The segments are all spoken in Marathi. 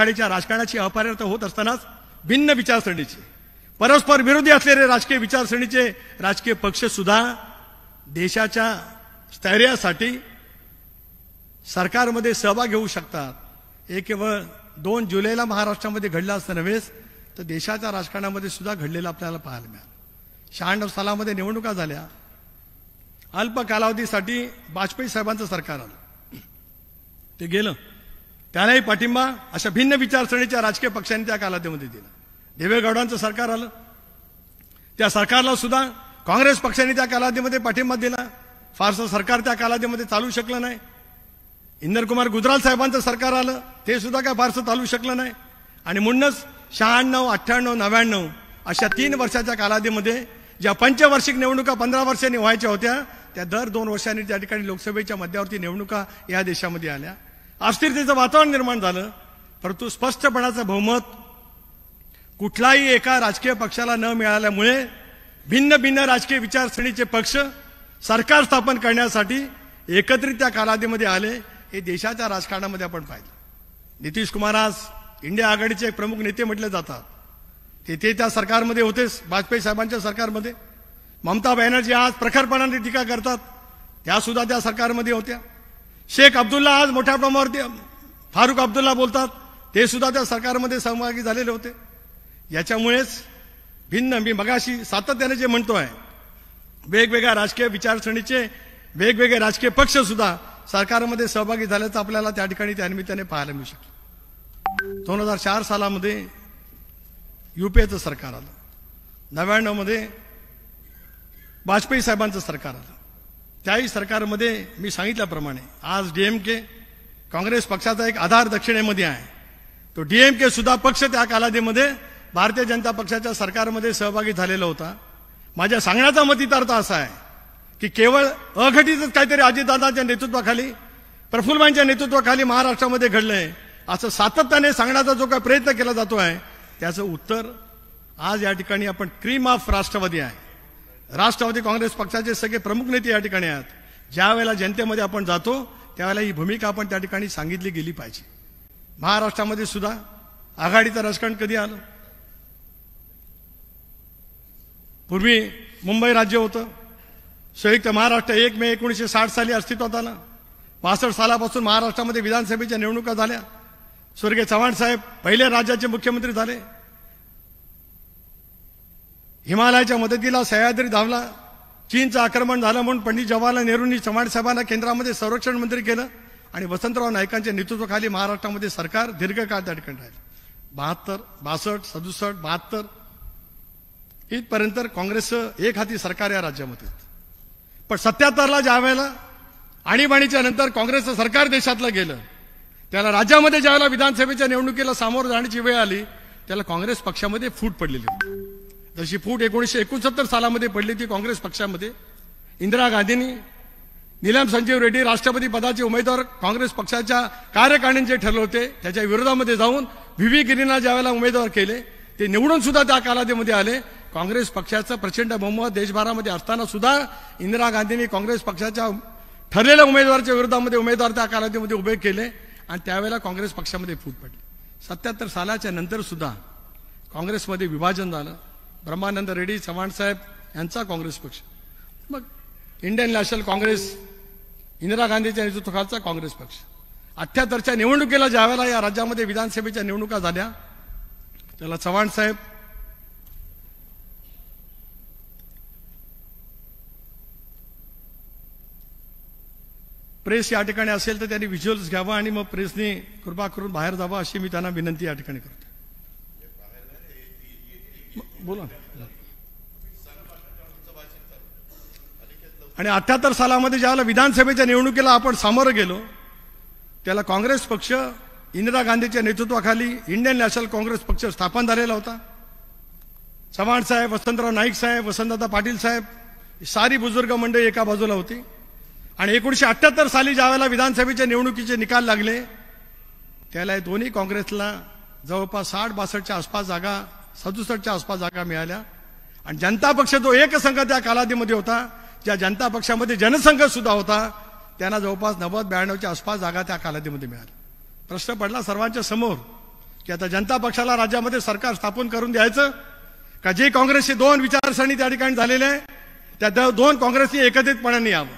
आघाडीच्या राजकारणाची अपार्यर्थ होत असतानाच भिन्न विचारसरणीचे परस्पर विरोधी असलेले राजकीय विचारसरणीचे राजकीय पक्ष सुद्धा देशाच्या स्थैर्यासाठी सरकारमध्ये सहभाग घेऊ शकतात हे केवळ दोन जुलैला महाराष्ट्रामध्ये घडलं असतं नव्हेच तर देशाच्या राजकारणामध्ये सुद्धा घडलेलं आपल्याला पाहायला मिळालं शहाण्णव सालामध्ये निवडणुका झाल्या अल्प कालावधीसाठी वाजपेयी साहेबांचं सरकार आलं ते गेलं त्यालाही पाठिंबा अशा भिन्न विचारसरणीच्या राजकीय पक्षांनी त्या कालावधीमध्ये दिला देवेगौडांचं सरकार आलं त्या सरकारला सुद्धा काँग्रेस पक्षाने त्या कालावधीमध्ये पाठिंबा दिला फारसं सरकार त्या कालावधीमध्ये चालू शकलं नाही इंदरकुमार गुजराल साहेबांचं सरकार आलं ते सुद्धा काय फारसं चालू शकलं नाही आणि म्हणूनच शहाण्णव अठ्ठ्याण्णव नव्याण्णव अशा तीन वर्षाच्या कालावधीमध्ये ज्या पंचवार्षिक निवडणुका पंधरा वर्षांनी व्हायच्या होत्या त्या दर दोन वर्षांनी त्या ठिकाणी लोकसभेच्या मध्यावरती निवडणुका या देशामध्ये आल्या अस्थिरतेचं वातावरण निर्माण झालं परंतु स्पष्टपणाचं बहुमत कुठलाही एका राजकीय पक्षाला न मिळाल्यामुळे भिन्न भिन्न राजकीय विचारसरणीचे पक्ष सरकार स्थापन करण्यासाठी एकत्रित त्या कालावधीमध्ये आले हे देशाच्या राजकारणामध्ये आपण पाहिलं नितीश कुमार आज इंडिया आघाडीचे एक प्रमुख नेते म्हटले जातात ते ते त्या सरकारमध्ये होतेच वाजपेयी साहेबांच्या सरकारमध्ये ममता बॅनर्जी आज प्रखरपणाने टीका करतात त्यासुद्धा त्या सरकारमध्ये होत्या शेख अब्दुल्ला आज मोठ्या प्रमाणावरती फारुख अब्दुल्ला बोलतात ते सुद्धा त्या सरकारमध्ये सहभागी झालेले होते याच्यामुळेच भिन्न मी मगाशी सातत्याने जे म्हणतो आहे वेगवेगळ्या राजकीय विचारसरणीचे वेगवेगळे राजकीय पक्ष सुद्धा सरकारमध्ये सहभागी झाल्याचं आपल्याला त्या ठिकाणी त्या निमित्ताने पाहायला मिळू शकलं दोन हजार चार सालामध्ये युपीएचं सरकार आलं नव्याण्णवमध्ये वाजपेयी साहेबांचं सरकार आलं त्याही सरकारमध्ये मी सांगितल्याप्रमाणे आज डीएमके काँग्रेस पक्षाचा एक आधार दक्षिणेमध्ये आहे तो डीएमके सुद्धा पक्ष त्या कालावधीमध्ये भारतीय जनता पक्षाच्या सरकारमध्ये सहभागी झालेला होता माझ्या सांगण्याचा अर्थ असा आहे की केवळ अघटितच काहीतरी अजितदादांच्या नेतृत्वाखाली प्रफुल्लबाईंच्या नेतृत्वाखाली महाराष्ट्रामध्ये घडलंय असं सातत्याने सांगण्याचा जो काही प्रयत्न केला जातो आहे त्याचं उत्तर आज या ठिकाणी आपण क्रीम ऑफ राष्ट्रवादी आहे राष्ट्रवादी काँग्रेस पक्षाचे सगळे प्रमुख नेते या ठिकाणी आहेत ज्या वेळेला जनतेमध्ये आपण जातो त्यावेळेला ही भूमिका आपण त्या ठिकाणी सांगितली गेली पाहिजे महाराष्ट्रामध्ये सुद्धा आघाडीचं राजकारण कधी आलं पूर्वी मुंबई राज्य होतं संयुक्त महाराष्ट्र एक मे एकोणीसशे साठ साली अस्तित्वात आलं पासष्ट सालापासून महाराष्ट्रामध्ये विधानसभेच्या निवडणुका झाल्या स्वर्गीय चव्हाण साहेब पहिल्या राज्याचे मुख्यमंत्री झाले हिमालयाच्या मदतीला सह्याद्री धावला चीनचं आक्रमण झालं म्हणून पंडित जवाहरलाल नेहरूंनी चव्हाणसाहेबांना केंद्रामध्ये संरक्षण मंत्री केलं आणि वसंतराव नाईकांच्या नेतृत्वाखाली महाराष्ट्रामध्ये सरकार दीर्घकाळ त्या ठिकाणी राहिलं बहात्तर बासष्ट सदुसष्ट बहात्तर इथपर्यंत काँग्रेसचं एक हाती सरकार या राज्यामध्ये पण सत्याहत्तरला ज्या वेळेला आणीबाणीच्या नंतर काँग्रेसचं सरकार देशातलं गेलं त्याला राज्यामध्ये वेळेला विधानसभेच्या निवडणुकीला सामोरं जाण्याची वेळ आली त्याला काँग्रेस पक्षामध्ये फूट पडलेली होती जशी फूट एकोणीसशे एकोणसत्तर सालामध्ये पडली ती काँग्रेस पक्षामध्ये इंदिरा गांधींनी नीलम संजीव रेड्डी राष्ट्रपती पदाचे उमेदवार काँग्रेस पक्षाच्या कार्यकारिणींचे जे ठरले होते त्याच्या विरोधामध्ये जाऊन व्ही व्ही गिरींना ज्यावेळेला उमेदवार केले ते निवडून सुद्धा त्या कालावधीमध्ये आले काँग्रेस पक्षाचं प्रचंड बहुमत देशभरामध्ये असताना सुद्धा इंदिरा गांधींनी काँग्रेस पक्षाच्या ठरलेल्या उमेदवाराच्या विरोधामध्ये उमेदवार त्या कालावधीमध्ये उभे केले आणि त्यावेळेला काँग्रेस पक्षामध्ये फूट पडली सत्याहत्तर सालाच्या नंतर सुद्धा काँग्रेसमध्ये विभाजन झालं ब्रह्मानंद रेड्डी चव्हाण साहेब यांचा काँग्रेस पक्ष मग इंडियन नॅशनल काँग्रेस इंदिरा गांधीच्या नेतृत्वाखालचा काँग्रेस पक्ष अठ्याहत्तरच्या निवडणुकीला ज्यावेळेला या राज्यामध्ये विधानसभेच्या निवडणुका झाल्या त्याला चव्हाण साहेब प्रेस या ठिकाणी असेल तर त्यांनी व्हिज्युअल्स घ्यावा आणि मग प्रेसने कृपा करून बाहेर जावं अशी मी त्यांना विनंती या ठिकाणी करतो बोला आणि अठ्याहत्तर सालामध्ये ज्याला विधानसभेच्या निवडणुकीला आपण सामोरं गेलो त्याला काँग्रेस पक्ष इंदिरा गांधीच्या नेतृत्वाखाली इंडियन नॅशनल काँग्रेस पक्ष स्थापन झालेला होता चव्हाण साहेब वसंतराव नाईक साहेब वसंतदादा पाटील साहेब सारी बुजुर्ग मंडळी एका बाजूला होती आणि एकोणीशे अठ्ठ्याहत्तर साली ज्यावेळेला विधानसभेच्या निवडणुकीचे निकाल लागले त्याला दोन्ही काँग्रेसला जवळपास साठ बासष्टच्या आसपास जागा सदुसष्टच्या आसपास जागा मिळाल्या आणि जनता पक्ष जो एकसंघ त्या कालावधीमध्ये होता ज्या जनता पक्षामध्ये जनसंघ सुद्धा होता त्यांना जवळपास नव्वद ब्याण्णवच्या आसपास जागा त्या कालावधीमध्ये मिळाल्या प्रश्न पडला सर्वांच्या समोर की आता जनता पक्षाला राज्यामध्ये सरकार स्थापन करून द्यायचं का जे काँग्रेसचे दोन विचारसरणी त्या ठिकाणी झालेले आहे त्या दोन काँग्रेसने एकत्रितपणाने यावं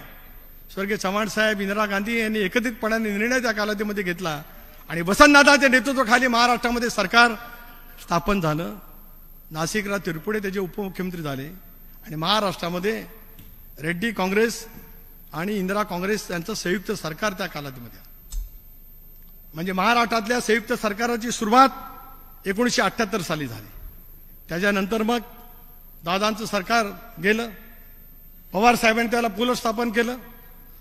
स्वर्गीय चव्हाण साहेब इंदिरा गांधी यांनी एकत्रितपणाने निर्णय त्या कालावधीमध्ये घेतला आणि वसंतदादाच्या नेतृत्वाखाली महाराष्ट्रामध्ये सरकार स्थापन झालं नाशिकला तिरपुडे त्याचे उपमुख्यमंत्री झाले आणि महाराष्ट्रामध्ये रेड्डी काँग्रेस आणि इंदिरा काँग्रेस यांचं संयुक्त सरकार त्या कालावधीमध्ये म्हणजे महाराष्ट्रातल्या संयुक्त सरकाराची सुरुवात एकोणीसशे अठ्ठ्याहत्तर साली झाली त्याच्यानंतर मग दादांचं सरकार गेलं पवार साहेबांनी त्याला पुनर्स्थापन केलं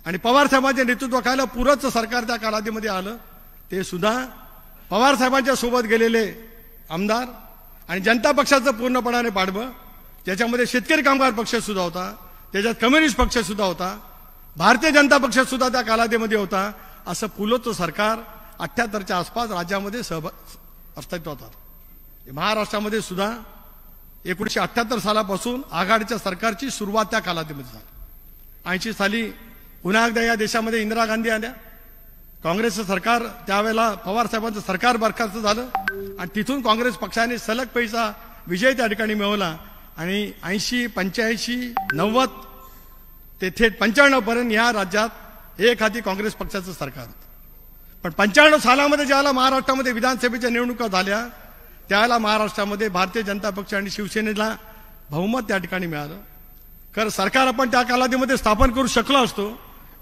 आणि पवार साहेबांच्या नेतृत्वाखाला पुरंचं सरकार त्या कालावधीमध्ये आलं ते सुद्धा पवार साहेबांच्या सोबत गेलेले आमदार आणि जनता पक्षाचं पूर्णपणाने पाठबळ ज्याच्यामध्ये शेतकरी कामगार पक्ष सुद्धा होता त्याच्यात कम्युनिस्ट पक्ष सुद्धा होता भारतीय जनता पक्ष सुद्धा त्या कालावधीमध्ये होता असं पुलोचं सरकार अठ्याहत्तरच्या आसपास राज्यामध्ये सहभाग अस्तित्वात होतात महाराष्ट्रामध्ये सुद्धा एकोणीशे अठ्याहत्तर सालापासून आघाडीच्या सरकारची सुरुवात त्या कालाधीमध्ये झाली ऐंशी साली पुन्हा एकदा या देशामध्ये इंदिरा गांधी आल्या काँग्रेसचं सरकार त्यावेळेला पवारसाहेबांचं सरकार बरखास्त झालं आणि तिथून काँग्रेस पक्षाने सलग पैसा विजय त्या ठिकाणी मिळवला आणि ऐंशी पंच्याऐंशी नव्वद ते थेट पंच्याण्णवपर्यंत या राज्यात एक हाती काँग्रेस पक्षाचं सरकार होतं पण पंच्याण्णव सालामध्ये ज्याला महाराष्ट्रामध्ये विधानसभेच्या निवडणुका झाल्या त्याला महाराष्ट्रामध्ये भारतीय जनता पक्ष आणि शिवसेनेला बहुमत त्या ठिकाणी मिळालं खरं सरकार आपण त्या कालावधीमध्ये स्थापन करू शकलो असतो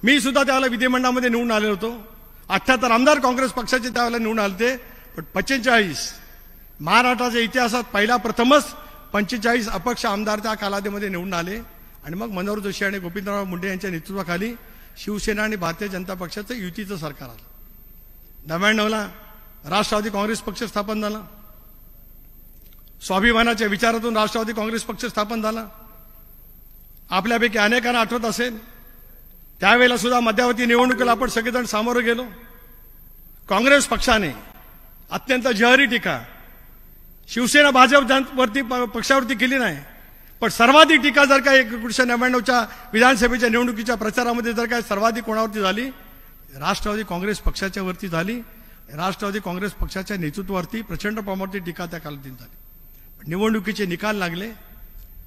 मी सुद्धा त्यावेळेला विधिमंडळामध्ये निवडून आलेलो होतो अठ्ठ्याहत्तर आमदार काँग्रेस पक्षाचे त्यावेळेला निवडून आले होते पण पंचेचाळीस महाराष्ट्राच्या इतिहासात पहिला प्रथमच पंचेचाळीस अपक्ष आमदार त्या कालावधीमध्ये निवडून आले आणि मग मनोहर जोशी आणि गोपिंदराव मुंडे यांच्या नेतृत्वाखाली शिवसेना आणि भारतीय जनता पक्षाचं युतीचं सरकार आलं नव्याण्णवला राष्ट्रवादी काँग्रेस पक्ष स्थापन झाला स्वाभिमानाच्या विचारातून राष्ट्रवादी काँग्रेस पक्ष स्थापन झाला आपल्यापैकी अनेकांना आठवत असेल त्यावेळेला सुद्धा मध्यावधी निवडणुकीला आपण सगळेजण सामोरं गेलो काँग्रेस पक्षाने अत्यंत जहरी टीका शिवसेना भाजपवरती पक्षावरती केली नाही पण सर्वाधिक टीका जर का एकोणीसशे नव्याण्णवच्या विधानसभेच्या निवडणुकीच्या प्रचारामध्ये जर काय सर्वाधिक कोणावरती झाली राष्ट्रवादी काँग्रेस पक्षाच्या वरती झाली राष्ट्रवादी काँग्रेस पक्षाच्या नेतृत्वावरती प्रचंड प्रमाणावरती टीका त्या कालावधीत झाली निवडणुकीचे निकाल लागले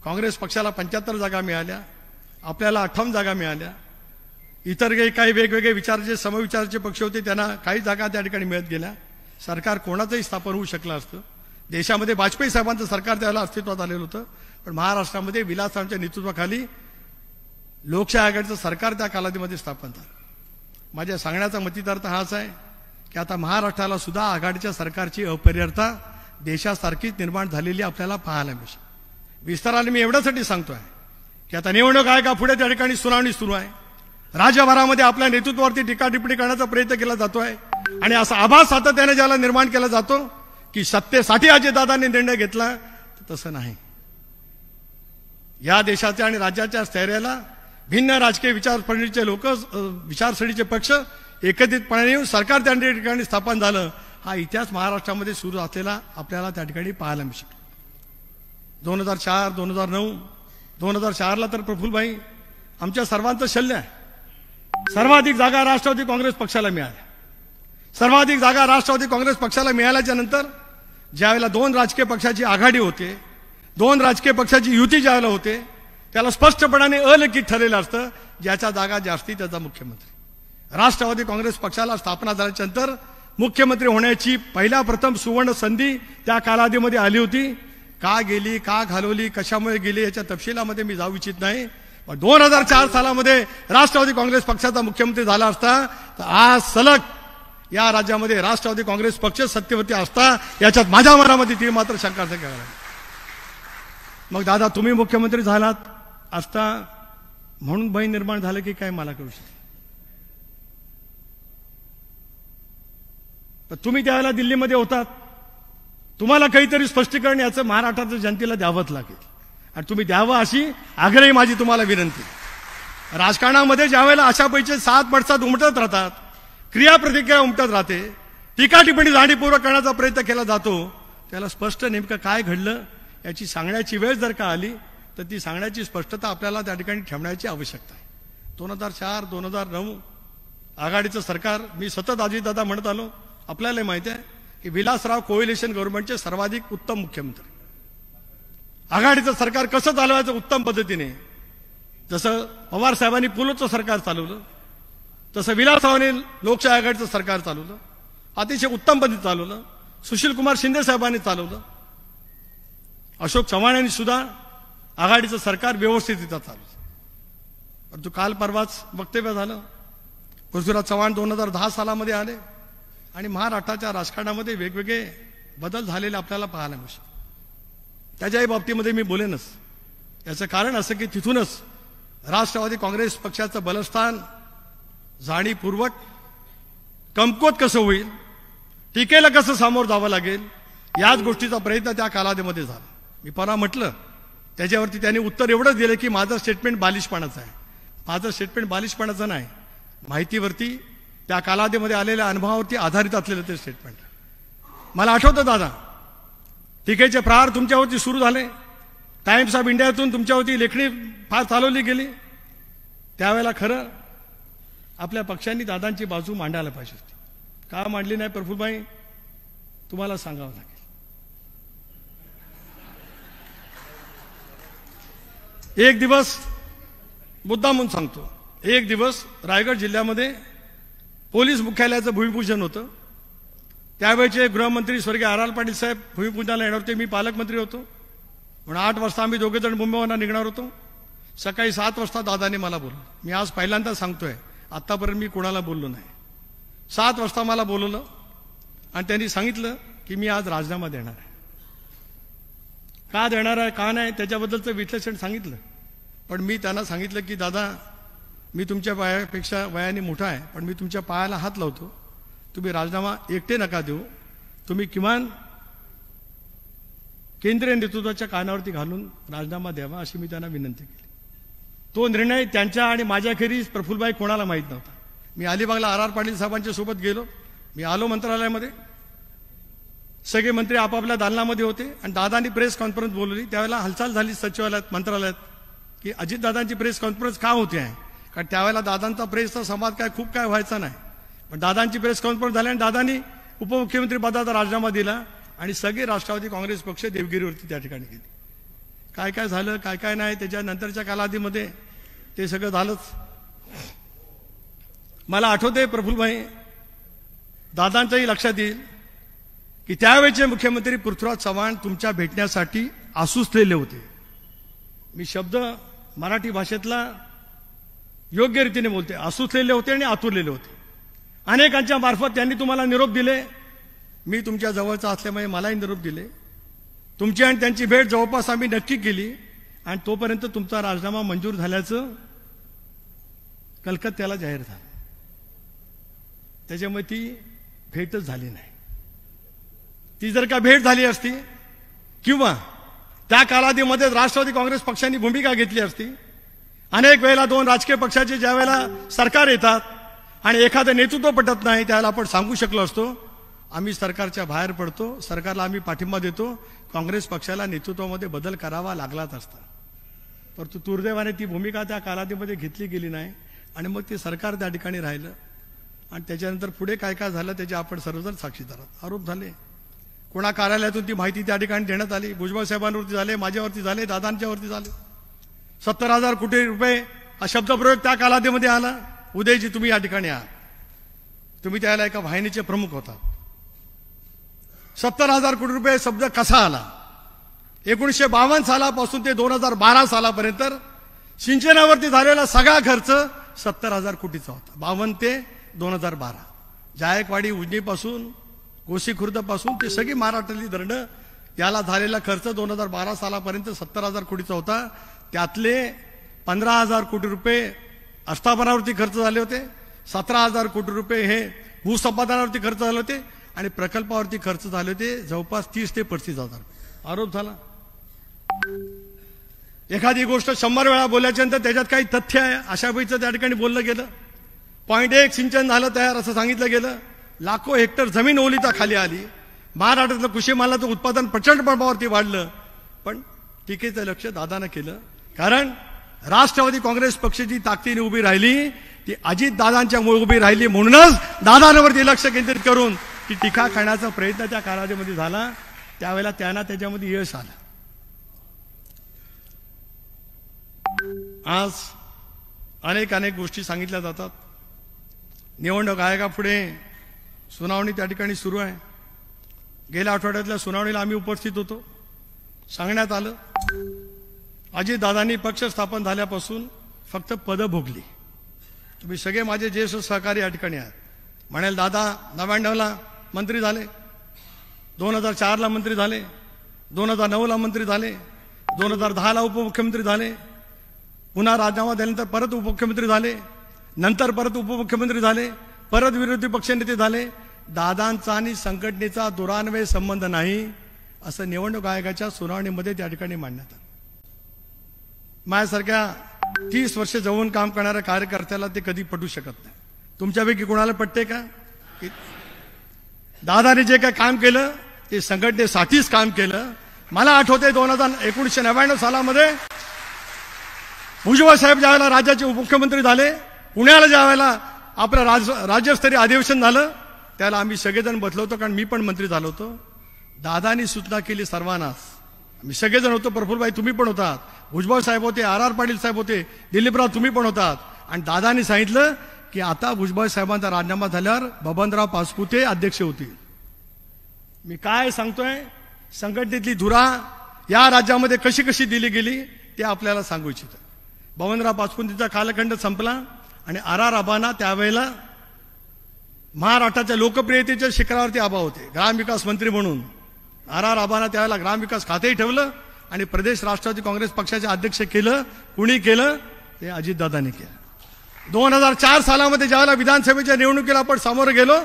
काँग्रेस पक्षाला पंच्याहत्तर जागा मिळाल्या आपल्याला अठ्ठावन्न जागा मिळाल्या इतर काही काही वेगवेगळे विचाराचे समविचाराचे पक्ष होते त्यांना काही जागा त्या ठिकाणी मिळत गेल्या सरकार कोणाचंही स्थापन होऊ शकलं असतं देशामध्ये वाजपेयी साहेबांचं सरकार त्याला अस्तित्वात आलेलं होतं पण महाराष्ट्रामध्ये साहेबांच्या नेतृत्वाखाली लोकशाही आघाडीचं सरकार त्या कालावधीमध्ये स्थापन झालं माझ्या सांगण्याचा मतितार्थ हाच आहे की आता महाराष्ट्राला सुद्धा आघाडीच्या सरकारची अपरिहार्यता देशासारखीच निर्माण झालेली आपल्याला पाहायला मिळते विस्ताराने मी एवढ्यासाठी सांगतो आहे की आता निवडणूक आहे का पुढे त्या ठिकाणी सुनावणी सुरू आहे राज्यभरामध्ये आपल्या नेतृत्वावरती टीका टिप्पणी करण्याचा प्रयत्न केला जातो आहे आणि असा आभास सातत्याने ज्याला निर्माण केला जातो की सत्तेसाठी अजितदादांनी निर्णय घेतला तसं नाही या देशाच्या आणि राज्याच्या स्थैर्याला भिन्न राजकीय विचारसरणीचे लोक विचारसरणीचे पक्ष एकत्रितपणे येऊन सरकार त्या ठिकाणी स्थापन झालं हा इतिहास महाराष्ट्रामध्ये सुरू असलेला आपल्याला त्या ठिकाणी पाहायला मिळतो दोन हजार चार दोन हजार नऊ दोन हजार चारला तर प्रफुल्लभाई आमच्या सर्वांचं शल्य आहे सर्वाधिक जागा राष्ट्रवादी काँग्रेस पक्षाला मिळाल्या सर्वाधिक जागा राष्ट्रवादी काँग्रेस पक्षाला मिळाल्याच्या नंतर ज्यावेळेला दोन राजकीय पक्षाची आघाडी होते दोन राजकीय पक्षाची युती ज्यावेळेला होते त्याला स्पष्टपणाने अलिखित ठरलेलं असतं ज्याचा जागा जास्ती त्याचा मुख्यमंत्री राष्ट्रवादी काँग्रेस पक्षाला स्थापना झाल्याच्या मुख्यमंत्री होण्याची पहिल्या प्रथम सुवर्ण संधी त्या कालावधीमध्ये आली होती का गेली का घालवली कशामुळे गेली याच्या तपशिलामध्ये मी जाऊ इच्छित नाही पण दोन हजार चार सालामध्ये राष्ट्रवादी काँग्रेस पक्षाचा मुख्यमंत्री झाला असता तर आज सलग या राज्यामध्ये राष्ट्रवादी काँग्रेस पक्ष सत्यवती असता याच्यात माझ्या मनामध्ये ती मात्र शंका करायला मग दादा तुम्ही मुख्यमंत्री झालात असता म्हणून भय निर्माण झालं की काय मला करू शकते तुम्ही त्यावेळेला दिल्लीमध्ये होतात तुम्हाला काहीतरी स्पष्टीकरण याचं महाराष्ट्राच्या जनतेला द्यावंच लागेल आणि तुम्ही द्यावं अशी आग्रही माझी तुम्हाला विनंती राजकारणामध्ये ज्यावेळेला अशा पैसे सात पडसाद उमटत राहतात क्रियाप्रतिक्रिया उमटत राहते टीका टिप्पणी जाणीपूर्वक करण्याचा प्रयत्न केला जातो त्याला स्पष्ट नेमकं काय घडलं याची सांगण्याची वेळ जर का आली तर ती सांगण्याची स्पष्टता आपल्याला त्या ठिकाणी ठेवण्याची आवश्यकता आहे दोन हजार चार दोन हजार नऊ आघाडीचं सरकार मी सतत अजितदादा म्हणत आलो आपल्याला माहिती आहे की विलासराव कोविलेशन गव्हर्नमेंटचे सर्वाधिक उत्तम मुख्यमंत्री आघाडीचं सरकार कसं चालवायचं उत्तम पद्धतीने जसं पवार साहेबांनी पुलोचं सरकार चालवलं जसं विलासरावने लोकशाही आघाडीचं सरकार चालवलं अतिशय उत्तम पद्धती चालवलं सुशीलकुमार शिंदे साहेबांनी चालवलं अशोक चव्हाण यांनी सुद्धा आघाडीचं सरकार व्यवस्थितरित्या चालवलं परंतु काल परवाच वक्तव्य झालं पृथ्वीराज चव्हाण दोन हजार दहा सालामध्ये आले आणि महाराष्ट्राच्या राजकारणामध्ये वेगवेगळे बदल झालेले आपल्याला पाहायला मिळतात त्याच्याही बाबतीमध्ये मी बोलेनच याचं कारण असं की तिथूनच राष्ट्रवादी काँग्रेस पक्षाचं बलस्थान जाणीपूर्वक कमकोत कसं होईल टीकेला कसं सामोरं जावं लागेल याच गोष्टीचा प्रयत्न त्या कालावधीमध्ये झाला मी परा म्हटलं त्याच्यावरती त्यांनी उत्तर एवढंच दिलं की माझं स्टेटमेंट बालिशपणाचं आहे माझं स्टेटमेंट बालिशपणाचं नाही माहितीवरती त्या कालावधीमध्ये आलेल्या अनुभवावरती आधारित असलेलं ते स्टेटमेंट मला आठवतं दादा टीकेचे प्रहार तुमच्यावरती सुरू झाले टाइम्स ऑफ इंडियातून तुमच्यावरती लेखणी फार चालवली गेली त्यावेळेला खरं आपल्या पक्षांनी दादांची बाजू मांडायला पाहिजे होती का मांडली नाही प्रफुलबाई तुम्हाला सांगावं लागेल एक दिवस मुद्दा म्हणून सांगतो एक दिवस रायगड जिल्ह्यामध्ये पोलीस मुख्यालयाचं भूमिपूजन होतं त्यावेळेचे गृहमंत्री स्वर्गीय आर आर पाटील साहेब भूमिपूजनाला येणार होते मी पालकमंत्री होतो म्हणून आठ वाजता आम्ही जण मुंबईवरना निघणार होतो सकाळी सात वाजता दादाने मला बोलवलं मी आज पहिल्यांदा सांगतोय आत्तापर्यंत मी कोणाला बोललो नाही सात वाजता मला बोलवलं आणि त्यांनी सांगितलं की मी आज राजीनामा देणार आहे का देणार आहे का नाही त्याच्याबद्दलचं विश्लेषण सांगितलं पण मी त्यांना सांगितलं की दादा मी तुमच्या पायापेक्षा वयाने मोठा आहे पण मी तुमच्या पायाला हात लावतो तुम्ही राजीनामा एकटे नका देऊ तुम्ही किमान केंद्रीय नेतृत्वाच्या कानावरती घालून राजीनामा द्यावा अशी मी त्यांना विनंती केली तो निर्णय त्यांच्या आणि माझ्याखेरीज प्रफुलबाई कोणाला माहीत नव्हता मी अलिबागला आर आर पाटील साहेबांच्या सोबत गेलो मी आलो मंत्रालयामध्ये सगळे मंत्री आपापल्या दालनामध्ये होते आणि दादांनी प्रेस कॉन्फरन्स बोलवली त्यावेळेला हालचाल झाली सचिवालयात मंत्रालयात की अजित दादांची प्रेस कॉन्फरन्स का होते आहे कारण त्यावेळेला दादांचा प्रेसचा संवाद काय खूप काय व्हायचा नाही पण दादांची प्रेस कॉन्फरन्स झाली आणि दादांनी उपमुख्यमंत्री पदाचा राजीनामा दिला आणि सगळे राष्ट्रवादी काँग्रेस पक्ष देवगिरीवरती त्या ठिकाणी गेले काय काय झालं काय काय नाही त्याच्या नंतरच्या कालावधीमध्ये ते सगळं झालंच मला आठवते प्रफुल्लभाई दादांचंही लक्षात येईल की त्यावेळेचे मुख्यमंत्री पृथ्वीराज चव्हाण तुमच्या भेटण्यासाठी आसुसलेले होते मी शब्द मराठी भाषेतला योग्य रीतीने बोलते आसुसलेले होते आणि आतुरलेले होते अनेकांच्या मार्फत त्यांनी तुम्हाला निरोप दिले मी तुमच्या जवळचा असल्यामुळे मलाही निरोप दिले तुमची आणि त्यांची भेट जवळपास आम्ही नक्की केली आणि तोपर्यंत तुमचा राजीनामा मंजूर झाल्याचं कलकत्त्याला जाहीर झालं त्याच्यामुळे ती भेटच झाली नाही ती जर का भेट झाली असती किंवा त्या कालावधीमध्येच राष्ट्रवादी काँग्रेस पक्षांनी भूमिका घेतली असती अनेक वेळेला दोन राजकीय पक्षाचे ज्या वेळेला सरकार येतात आणि एखादं नेतृत्व पटत नाही त्याला आपण सांगू शकलो असतो आम्ही सरकारच्या बाहेर पडतो सरकारला आम्ही पाठिंबा देतो काँग्रेस पक्षाला नेतृत्वामध्ये बदल करावा लागलाच असता परंतु दुर्दैवाने ती भूमिका त्या कालावधीमध्ये घेतली गेली नाही आणि मग ते सरकार त्या ठिकाणी राहिलं आणि त्याच्यानंतर पुढे काय काय झालं त्याचे आपण सर्वजण साक्षीदार आरोप झाले कोणा कार्यालयातून ती माहिती त्या ठिकाणी देण्यात आली भुजबळ साहेबांवरती झाले माझ्यावरती झाले दादांच्यावरती झाले सत्तर हजार कोटी रुपये हा शब्दप्रयोग त्या कालावधीमध्ये आला उदयजी तुम्ही या ठिकाणी आहात तुम्ही त्याला एका वाहिनीचे प्रमुख होता सत्तर हजार कोटी रुपये शब्द कसा आला एकोणीसशे बावन्न सालापासून ते दोन हजार बारा सालापर्यंत सिंचनावरती झालेला सगळा खर्च सत्तर हजार कोटीचा होता बावन्न ते दोन हजार बारा जायकवाडी उजनीपासून गोशी ते सगळी महाराष्ट्रातली धरणं याला झालेला खर्च दोन हजार बारा सालापर्यंत सत्तर हजार कोटीचा होता त्यातले पंधरा हजार कोटी रुपये आस्थापनावरती खर्च झाले होते सतरा हजार कोटी रुपये हे भूसंपादनावरती खर्च झाले होते आणि प्रकल्पावरती खर्च झाले होते जवळपास तीस ते पस्तीस हजार आरोप झाला एखादी गोष्ट शंभर वेळा नंतर त्याच्यात काही तथ्य आहे अशा वेळीचं त्या ठिकाणी बोललं गेलं पॉईंट एक सिंचन झालं तयार असं सांगितलं गेलं लाखो हेक्टर जमीन ओलिता खाली आली महाराष्ट्रातलं कृषी मालाचं उत्पादन प्रचंड प्रमाणावरती वाढलं पण टीकेचं लक्ष दादानं केलं कारण राष्ट्रवादी काँग्रेस पक्षाची ताकदीने उभी राहिली ती अजित दादांच्या मुळे उभी राहिली म्हणूनच दादांवरती लक्ष केंद्रित करून ती टीका करण्याचा प्रयत्न त्या कालावधीमध्ये झाला त्यावेळेला त्यांना त्याच्यामध्ये यश आलं आज अनेक अनेक गोष्टी सांगितल्या जातात निवडणूक आयोगापुढे सुनावणी त्या ठिकाणी सुरू आहे गेल्या आठवड्यातल्या सुनावणीला आम्ही उपस्थित होतो सांगण्यात आलं अजितदादांनी पक्ष स्थापन झाल्यापासून फक्त पदं भोगली तुम्ही सगळे माझे ज्येष्ठ सहकारी या ठिकाणी आहेत म्हणाल दादा नव्याण्णवला मंत्री झाले दोन हजार चारला मंत्री झाले दोन हजार नऊला मंत्री झाले दोन हजार दहाला उपमुख्यमंत्री झाले पुन्हा राजीनामा दिल्यानंतर परत उपमुख्यमंत्री झाले नंतर परत उपमुख्यमंत्री झाले परत विरोधी पक्षनेते झाले दादांचा आणि संघटनेचा दुरान्वय संबंध नाही असं निवडणूक आयोगाच्या सुनावणीमध्ये त्या ठिकाणी मांडण्यात आलं माझ्यासारख्या तीस वर्ष जाऊन काम करणाऱ्या कार्यकर्त्याला ते कधी पटू शकत नाही तुमच्यापैकी कुणाला पटते का दादाने जे काय काम केलं ते संघटनेसाठीच काम केलं मला आठवते दोन हजार एकोणीशे नव्याण्णव सालामध्ये भुजबळ साहेब ज्यावेळेला राज्याचे उपमुख्यमंत्री झाले पुण्याला ज्या वेळेला आपलं राज राज्यस्तरीय अधिवेशन झालं त्याला आम्ही सगळेजण बसलो होतो कारण मी पण मंत्री झालो होतो दादानी सूचना केली सर्वांनाच आम्ही सगळेजण होतो प्रफुलबाई तुम्ही पण होतात भुजबळ साहेब होते आर आर पाटील साहेब होते दिलीपराव तुम्ही पण होतात आणि दादानी सांगितलं की आता भुजबळ साहेबांचा राजीनामा झाल्यावर बबनराव पासपुते अध्यक्ष होतील मी काय सांगतोय संघटनेतली धुरा या राज्यामध्ये कशी कशी दिली गेली ते आपल्याला सांगू इच्छितो बवनराव पाचपुंतीचा कालखंड संपला आणि आर राबांना त्यावेळेला महाराष्ट्राच्या लोकप्रियतेच्या शिखरावरती आबा होते ग्रामविकास मंत्री म्हणून आर आर आबांना त्यावेळेला ग्रामविकास खातेही ठेवलं आणि प्रदेश राष्ट्रवादी काँग्रेस पक्षाचे अध्यक्ष केलं कुणी केलं ते अजितदादाने केलं दोन हजार चार सालामध्ये ज्यावेळेला विधानसभेच्या निवडणुकीला आपण समोर गेलो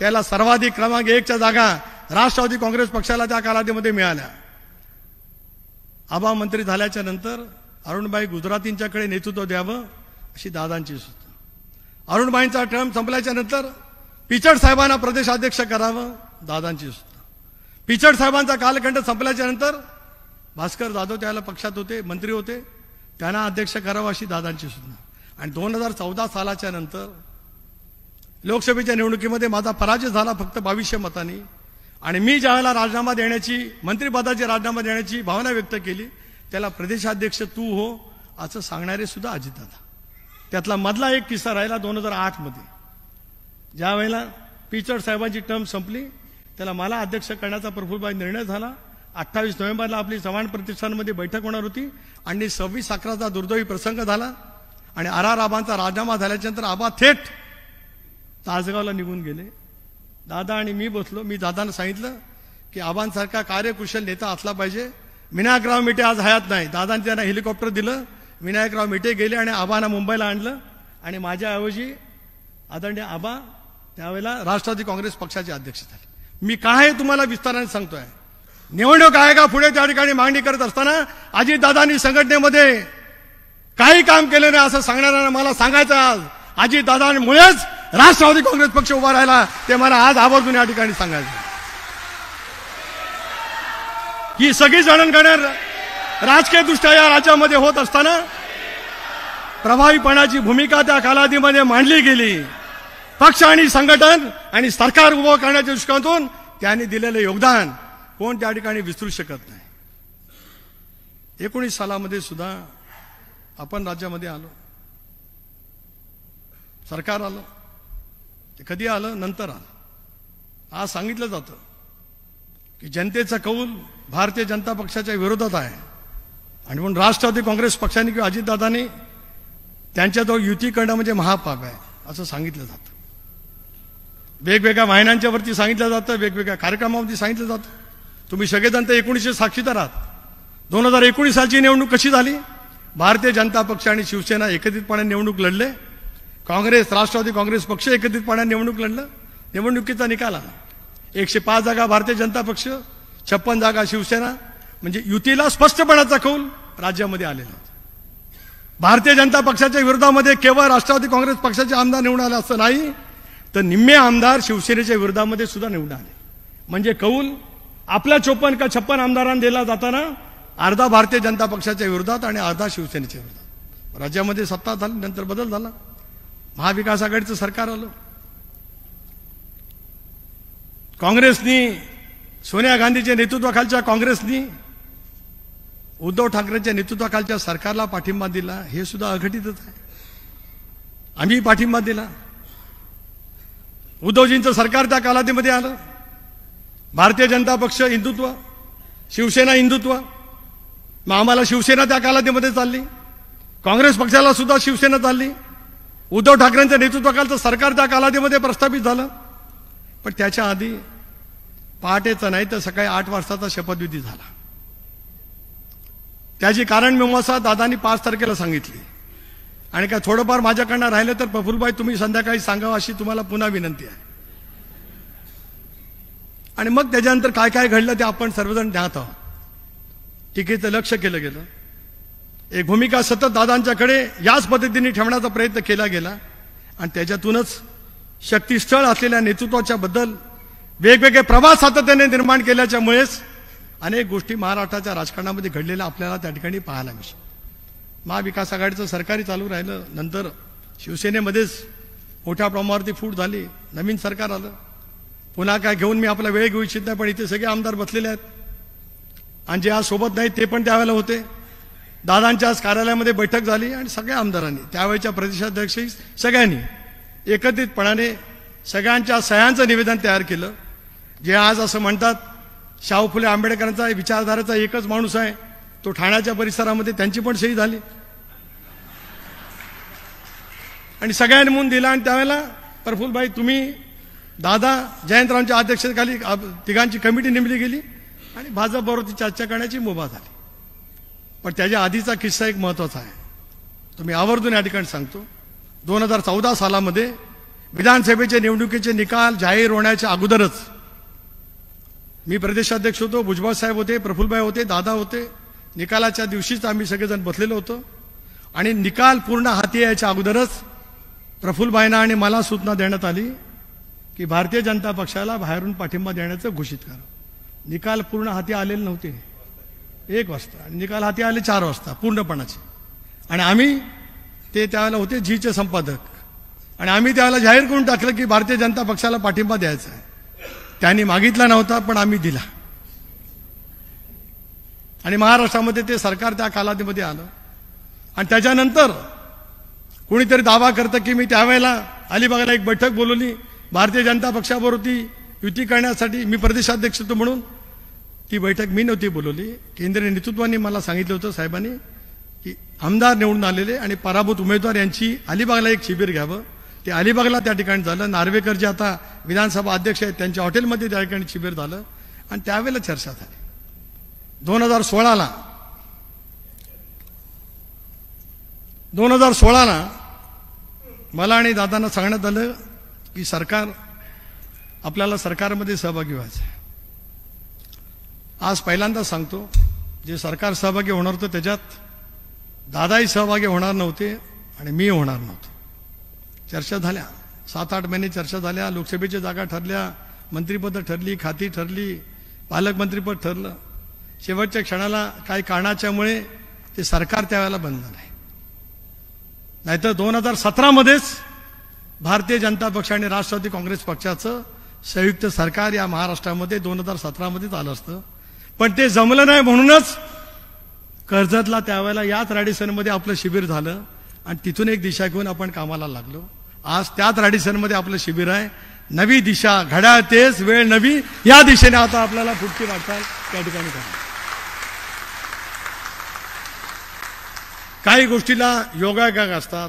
त्याला सर्वाधिक क्रमांक एकच्या जागा राष्ट्रवादी काँग्रेस पक्षाला त्या कालावधीमध्ये मिळाल्या आबा मंत्री झाल्याच्या नंतर अरुणबाई गुजरातींच्याकडे नेतृत्व द्यावं अशी दादांची सुद्धा अरुणबाईंचा टर्म संपल्याच्या नंतर पिचड साहेबांना प्रदेशाध्यक्ष करावं दादांची सुद्धा पिचड साहेबांचा कालखंड संपल्याच्या नंतर भास्कर जाधव त्याला पक्षात होते मंत्री होते त्यांना अध्यक्ष करावं अशी दादांची सुद्धा आणि दोन हजार चौदा सालाच्या नंतर लोकसभेच्या निवडणुकीमध्ये माझा पराजय झाला फक्त बावीसशे मतांनी आणि मी ज्यावेळेला राजीनामा देण्याची मंत्रिपदाची राजीनामा देण्याची भावना व्यक्त केली त्याला प्रदेशाध्यक्ष तू हो असं सांगणारे सुद्धा अजितदादा त्यातला मधला एक किस्सा राहिला दोन हजार आठमध्ये ज्या वेळेला पिचड साहेबांची टर्म संपली त्याला मला अध्यक्ष करण्याचा प्रफुलबाई निर्णय झाला अठ्ठावीस नोव्हेंबरला आपली चव्हाण प्रतिष्ठानमध्ये बैठक होणार होती आणि सव्वीस अकराचा दुर्दैवी प्रसंग झाला आणि आर आबांचा राजीनामा झाल्याच्यानंतर आबा थेट ताजगावला निघून गेले दादा आणि मी बसलो मी दादानं सांगितलं की आबांसारखा कार्यकुशल नेता असला पाहिजे विनायकराव मिटे आज हयात नाही दादांनी त्यांना हेलिकॉप्टर दिलं विनायकराव मिटे गेले आणि आबांना मुंबईला आणलं आणि माझ्याऐवजी आदरणीय आबा त्यावेळेला राष्ट्रवादी काँग्रेस पक्षाचे अध्यक्ष झाले मी काय तुम्हाला विस्ताराने सांगतोय निवडणूक आयोगा पुढे त्या ठिकाणी मागणी करत असताना अजितदादांनी संघटनेमध्ये काही काम केलं नाही असं सांगणाऱ्यांना मला सांगायचं आज अजितदादांमुळेच राष्ट्रवादी काँग्रेस पक्ष उभा राहिला ते मला आज आवर्जून या ठिकाणी सांगायचं ही सगळी राजकीय राजकीयदृष्ट्या या राज्यामध्ये होत असताना प्रभावीपणाची भूमिका त्या कालावधीमध्ये मांडली गेली पक्ष आणि संघटन आणि सरकार उभं करण्याच्या दृष्टिकोनातून त्यांनी दिलेलं योगदान कोण त्या ठिकाणी विसरू शकत नाही एकोणीस सालामध्ये सुद्धा आपण राज्यामध्ये आलो सरकार आलं ते कधी आलं नंतर आलं आज सांगितलं जातं की जनतेचा कौल भारतीय जनता पक्षाच्या विरोधात आहे आणि म्हणून राष्ट्रवादी काँग्रेस पक्षाने किंवा अजितदादांनी त्यांच्याजवळ युती करणं म्हणजे महापाप आहे असं सांगितलं जातं वेगवेगळ्या वाहिन्यांच्यावरती सांगितलं जातं वेगवेगळ्या कार्यक्रमावरती सांगितलं जातं तुम्ही सगळेजण तर एकोणीसशे साक्षीदार आहात दोन हजार एकोणीस सालची निवडणूक कशी झाली भारतीय जनता पक्ष आणि शिवसेना एकत्रितपणे निवडणूक लढले काँग्रेस राष्ट्रवादी काँग्रेस पक्ष एकत्रितपणे निवडणूक लढलं निवडणुकीचा निकाल आला एकशे पाच जागा भारतीय जनता पक्ष छप्पन जागा शिवसेना म्हणजे युतीला स्पष्टपणाचा कौल राज्यामध्ये आलेला भारतीय जनता पक्षाच्या विरोधामध्ये केवळ राष्ट्रवादी काँग्रेस पक्षाचे आमदार निवडून आले असं नाही तर निम्मे आमदार शिवसेनेच्या विरोधामध्ये सुद्धा निवडून आले म्हणजे कौल आपल्या चोपन्न का छप्पन आमदारांना दिला जाताना अर्धा भारतीय जनता पक्षाच्या विरोधात आणि अर्धा शिवसेनेच्या विरोधात राज्यामध्ये सत्ता झाली नंतर बदल झाला महाविकास आघाडीचं सरकार आलं काँग्रेसनी सोनिया गांधीच्या नेतृत्वाखालच्या काँग्रेसनी उद्धव ठाकरेंच्या नेतृत्वाखालच्या सरकारला पाठिंबा दिला हे सुद्धा अघटितच आहे आम्ही पाठिंबा दिला उद्धवजींचं सरकार त्या कालावधीमध्ये आलं भारतीय जनता पक्ष हिंदुत्व शिवसेना हिंदुत्व मग आम्हाला शिवसेना त्या कालावधीमध्ये चालली काँग्रेस पक्षाला सुद्धा शिवसेना चालली उद्धव ठाकरेंच्या नेतृत्वाखालचं सरकार त्या कालावधीमध्ये प्रस्थापित झालं पण त्याच्या आधी पहाटेचं नाही तर सकाळी आठ वाजताचा शपथविधी झाला त्याची कारण मीमांसा दादानी पाच तारखेला सांगितली आणि काय थोडंफार माझ्याकडनं राहिलं तर प्रफुलबाई तुम्ही संध्याकाळी सांगावं अशी तुम्हाला पुन्हा विनंती आहे आणि मग त्याच्यानंतर काय काय घडलं ते आपण सर्वजण ज्ञात आहोत टीकेचं लक्ष केलं गेलं एक भूमिका सतत दादांच्याकडे याच पद्धतीने ठेवण्याचा प्रयत्न केला गेला आणि त्याच्यातूनच शक्तीस्थळ असलेल्या नेतृत्वाच्या बद्दल वेगवेगळे प्रवास सातत्याने निर्माण केल्याच्यामुळेच अनेक गोष्टी महाराष्ट्राच्या राजकारणामध्ये घडलेल्या आपल्याला त्या ठिकाणी पाहायला मिळ महाविकास आघाडीचं सरकारही चालू राहिलं नंतर शिवसेनेमध्येच मोठ्या प्रमाणावरती फूट झाली नवीन सरकार आलं पुन्हा काय घेऊन मी आपला वेळ घेऊ इच्छित नाही पण इथे सगळे आमदार बसलेले आहेत आणि जे आज सोबत नाहीत ते पण त्यावेळेला होते दादांच्या आज कार्यालयामध्ये बैठक झाली आणि सगळ्या आमदारांनी त्यावेळेच्या प्रदेशाध्यक्ष सगळ्यांनी एकत्रितपणाने सगळ्यांच्या सह्यांचं निवेदन तयार केलं जे आज असं म्हणतात शाहू फुले आंबेडकरांचा विचारधारेचा एकच माणूस आहे तो ठाण्याच्या परिसरामध्ये त्यांची पण सही झाली आणि सगळ्यांनी म्हणून दिला आणि त्यावेळेला प्रफुल्लभाई तुम्ही दादा जयंतरावांच्या अध्यक्षतेखाली तिघांची कमिटी नेमली गेली आणि भाजपबरोबर चर्चा करण्याची मुभा झाली पण त्याच्या आधीचा किस्सा एक महत्त्वाचा आहे तुम्ही आवर्जून या ठिकाणी सांगतो दोन हजार चौदा सालामध्ये विधानसभेचे निवडणुकीचे निकाल जाहीर होण्याच्या अगोदरच मी प्रदेशाध्यक्ष होतो भुजबळ साहेब होते प्रफुलबाई होते दादा होते निकालाच्या दिवशीच आम्ही सगळेजण बसलेलो होतो आणि निकाल पूर्ण हाती यायच्या अगोदरच प्रफुल्लबाईंना आणि मला सूचना देण्यात आली की भारतीय जनता पक्षाला बाहेरून पाठिंबा देण्याचं घोषित करा निकाल पूर्ण हाती आलेले नव्हते एक वाजता आणि निकाल हाती आले चार वाजता पूर्णपणाचे आणि आम्ही ते त्यावेळेला होते जीचे संपादक आणि आम्ही त्यावेळेला जाहीर करून टाकलं की भारतीय जनता पक्षाला पाठिंबा द्यायचा आहे त्यांनी मागितला नव्हता पण आम्ही दिला आणि महाराष्ट्रामध्ये ते सरकार त्या कालावधीमध्ये आलं आणि त्याच्यानंतर कोणीतरी दावा करतं की मी त्यावेळेला अलिबागला एक बैठक बोलवली भारतीय जनता पक्षावर होती युती करण्यासाठी मी प्रदेशाध्यक्ष होतो म्हणून ती बैठक मी नव्हती बोलवली केंद्रीय नेतृत्वाने मला सांगितलं होतं साहेबांनी की आमदार निवडून आलेले आणि पराभूत उमेदवार यांची अलिबागला एक शिबिर घ्यावं ते अलिबागला त्या ठिकाणी झालं नार्वेकर जे आता विधानसभा अध्यक्ष आहेत त्यांच्या हॉटेलमध्ये त्या ठिकाणी शिबिर झालं आणि त्यावेळेला चर्चा झाली दोन हजार सोळाला दोन हजार सोळाला मला आणि दादांना सांगण्यात आलं की सरकार आपल्याला सरकारमध्ये सहभागी व्हायचं आज पहिल्यांदा सांगतो जे सरकार सहभागी होणार होतं त्याच्यात दादाही सहभागी होणार नव्हते आणि मी होणार नव्हतो चर्चा झाल्या सात आठ महिने चर्चा झाल्या लोकसभेच्या जागा ठरल्या मंत्रिपद ठरली खाती ठरली पालकमंत्रीपद ठरलं शेवटच्या क्षणाला काही कारणाच्यामुळे ते सरकार त्यावेळेला बनलं नाही नाहीतर दोन हजार सतरामध्येच भारतीय जनता पक्ष आणि राष्ट्रवादी काँग्रेस पक्षाचं संयुक्त सरकार या महाराष्ट्रामध्ये दोन हजार सतरामध्येच आलं असतं पण ते जमलं नाही म्हणूनच कर्जतला त्यावेळेला याच रॅडिसनमध्ये आपलं शिबिर झालं आणि तिथून एक दिशा घेऊन आपण कामाला लागलो आज त्या ट्रॅडिशनमध्ये आपलं शिबिर आहे नवी दिशा घड्याळ तेच वेळ नवी या दिशेने आता आपल्याला फुटकी वाटचाल त्या ठिकाणी काही गोष्टीला योगायोग असतात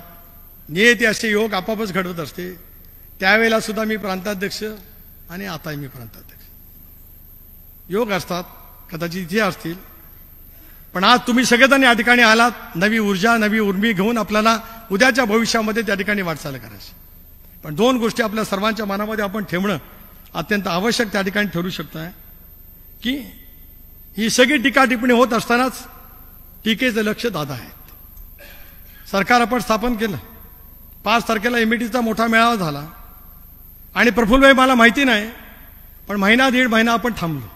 नियती असे योग आपापच घडवत असते त्यावेळेला सुद्धा मी प्रांताध्यक्ष आणि आताही मी प्रांताध्यक्ष योग असतात कदाचित इथे असतील पण आज तुम्ही सगळेजण या ठिकाणी आलात नवी ऊर्जा नवी उर्मी घेऊन आपल्याला उद्याच्या भविष्यामध्ये त्या ठिकाणी वाटचाल करायची पण दोन गोष्टी आपल्या सर्वांच्या मनामध्ये आपण ठेवणं अत्यंत आवश्यक त्या ठिकाणी ठरू शकतो आहे की ही सगळी टीका टिप्पणी होत असतानाच टीकेचं लक्ष दादा आहेत सरकार आपण स्थापन केलं पाच तारखेला एमईटीचा e मोठा मेळावा झाला आणि प्रफुल्लभाई मला माहिती नाही पण महिना दीड महिना आपण थांबलो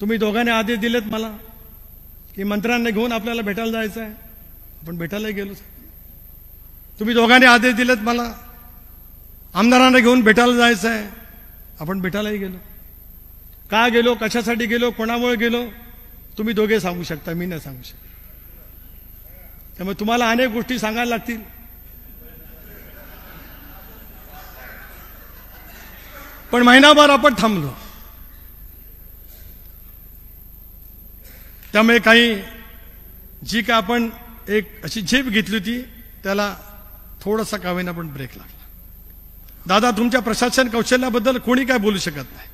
तुम्ही दोघांनी आदेश दिलेत मला की मंत्र्यांना घेऊन आपल्याला भेटायला जायचं आहे आपण भेटायलाही गेलो तुम्ही दोघांनी आदेश दिलेत मला आमदारांना घेऊन भेटायला जायचं आहे आपण भेटायलाही गेलो का गेलो कशासाठी गेलो कोणामुळे गेलो तुम्ही दोघे सांगू शकता मी नाही सांगू शकत त्यामुळे तुम्हाला अनेक गोष्टी सांगायला लागतील पण महिनाभर आपण थांबलो त्यामुळे काही जी का आपण एक अशी झेप घेतली होती त्याला थोडासा कावेन आपण ब्रेक लागला दादा तुमच्या प्रशासन कौशल्याबद्दल कोणी काय बोलू शकत नाही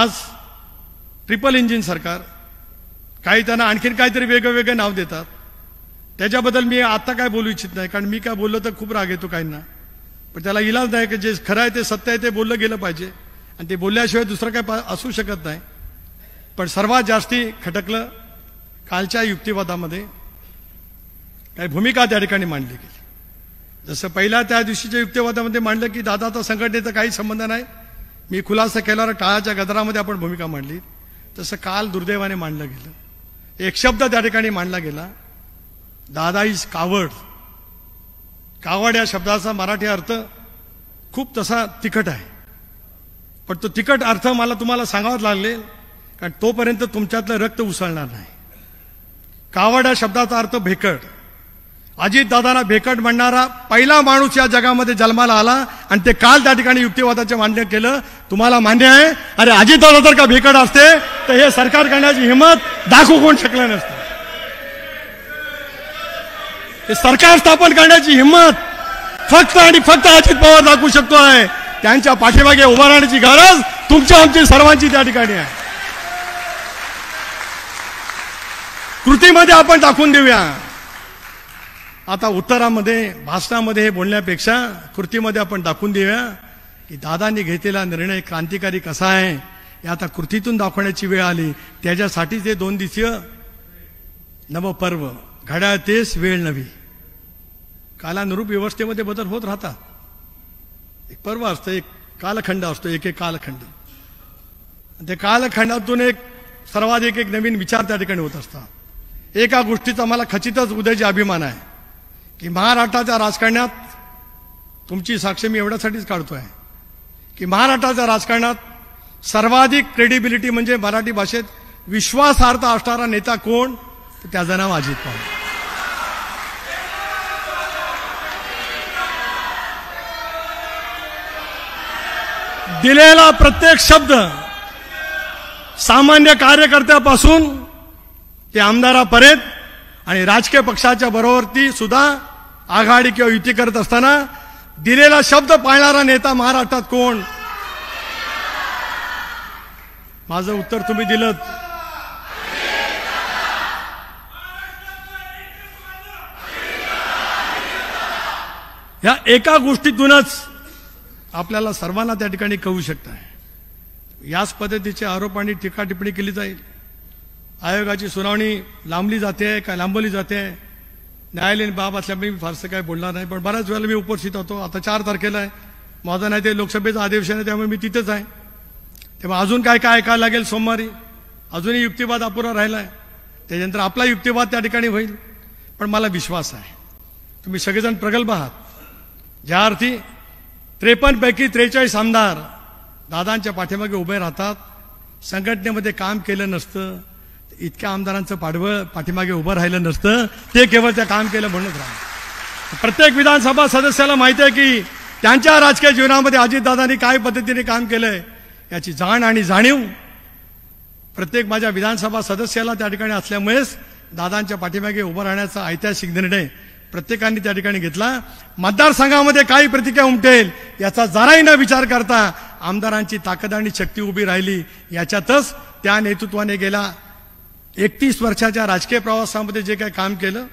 आज ट्रिपल इंजिन सरकार काही त्यांना आणखीन काहीतरी वेगळं वेगळं नाव देतात त्याच्याबद्दल मी आता काय बोलू इच्छित नाही कारण मी काय बोललो तर खूप राग येतो काहींना पण त्याला इलाज नाही की जे खरं आहे ते सत्य आहे ते बोललं गेलं पाहिजे आणि ते बोलल्याशिवाय दुसरं काय असू शकत नाही पण सर्वात जास्ती खटकलं कालच्या युक्तिवादामध्ये काही भूमिका त्या ठिकाणी मांडली गेली जसं पहिल्या त्या दिवशीच्या युक्तिवादामध्ये मांडलं की दादा तर संघटनेचा काही संबंध नाही मी खुलासा केल्यावर टाळाच्या गदरामध्ये आपण भूमिका मांडली तसं काल दुर्दैवाने मांडलं गेलं एक शब्द त्या ठिकाणी मांडला गेला दादा इज कावड कावड या शब्दाचा मराठी अर्थ खूप तसा तिखट आहे पण तो तिखट अर्थ मला तुम्हाला सांगावाच लागले कारण तोपर्यंत तुमच्यातलं रक्त उसळणार नाही कावड या शब्दाचा अर्थ भेकड अजितदादांना भेकड म्हणणारा पहिला माणूस या जगामध्ये जन्माला आला आणि ते काल त्या ठिकाणी युक्तिवादाचे मान्य केलं तुम्हाला मान्य आहे अरे अजितदादा जर का भेकड असते तर हे सरकार करण्याची हिंमत दाखवू कोण शकलं नसतं हे सरकार स्थापन करण्याची हिंमत फक्त आणि फक्त अजित पवार दाखवू शकतो आहे त्यांच्या पाठीमागे उभा राहण्याची गरज तुमच्या आमची सर्वांची त्या ठिकाणी आहे कृतीमध्ये आपण दाखवून देऊया आता उत्तरामध्ये भाषणामध्ये हे बोलण्यापेक्षा कृतीमध्ये आपण दाखवून देऊया की दादांनी घेतलेला निर्णय क्रांतिकारी कसा आहे हे आता कृतीतून दाखवण्याची वेळ आली त्याच्यासाठीच हे दोन दिवसीय नवपर्व घड्याळ तेच वेळ नवी कालानुरूप व्यवस्थेमध्ये बदल होत राहतात एक पर्व असतं एक कालखंड असतो एक एक कालखंड त्या कालखंडातून एक सर्वाधिक एक नवीन विचार त्या ठिकाणी होत असतात एका गोष्टीचा मला खचितच उद्याची अभिमान आहे की महाराष्ट्राच्या राजकारणात तुमची साक्ष मी एवढ्यासाठीच काढतो आहे की महाराष्ट्राच्या राजकारणात सर्वाधिक क्रेडिबिलिटी म्हणजे मराठी भाषेत विश्वासार्थ असणारा नेता कोण त्याचं नाव अजित पवार दिलेला प्रत्येक शब्द सामान्य कार्यकर्त्यापासून ते आमदारापर्यंत आणि राजकीय पक्षाच्या बरोबरती सुद्धा आघाडी किंवा युती करत असताना दिलेला शब्द पाळणारा नेता महाराष्ट्रात कोण माझं उत्तर तुम्ही दिलं या एका गोष्टीतूनच आपल्याला सर्वांना त्या ठिकाणी कळू शकत याच पद्धतीचे आरोप आणि टीका टिप्पणी केली जाईल आयोगाची सुनावणी लांबली जाते काय लांबवली जाते न्यायालयीन बाब असल्यामुळे मी फारसं काय बोलणार नाही पण बऱ्याच वेळेला मी उपस्थित होतो आता चार तारखेला आहे माझं नाही ते लोकसभेचं अधिवेशन आहे त्यामुळे मी तिथेच आहे तेव्हा अजून काय काय ऐकायला लागेल सोमवारी अजूनही युक्तिवाद अपुरा राहिला आहे त्याच्यानंतर आपला युक्तिवाद त्या ठिकाणी होईल पण मला विश्वास आहे तुम्ही सगळेजण प्रगल्भ आहात ज्या अर्थी त्रेपन्नपैकी त्रेचाळीस आमदार दादांच्या पाठीमागे उभे राहतात संघटनेमध्ये काम केलं नसतं इतक्या आमदारांचं पाठबळ पाठीमागे उभं राहिलं नसतं ते केवळ त्या काम केलं म्हणूनच राहा प्रत्येक विधानसभा सदस्याला माहिती आहे की त्यांच्या राजकीय जीवनामध्ये अजितदादांनी काय पद्धतीने काम केलंय याची जाण आणि जाणीव प्रत्येक माझ्या विधानसभा सदस्याला त्या ठिकाणी असल्यामुळेच दादांच्या पाठीमागे उभं राहण्याचा ऐतिहासिक निर्णय प्रत्येकाने त्या ठिकाणी घेतला मतदारसंघामध्ये काही प्रतिक्रिया उमटेल याचा जराही न विचार करता आमदारांची ताकद आणि शक्ती उभी राहिली याच्यातच त्या नेतृत्वाने गेला एकतीस वर्षाच्या राजकीय प्रवासामध्ये जे काही काम केलं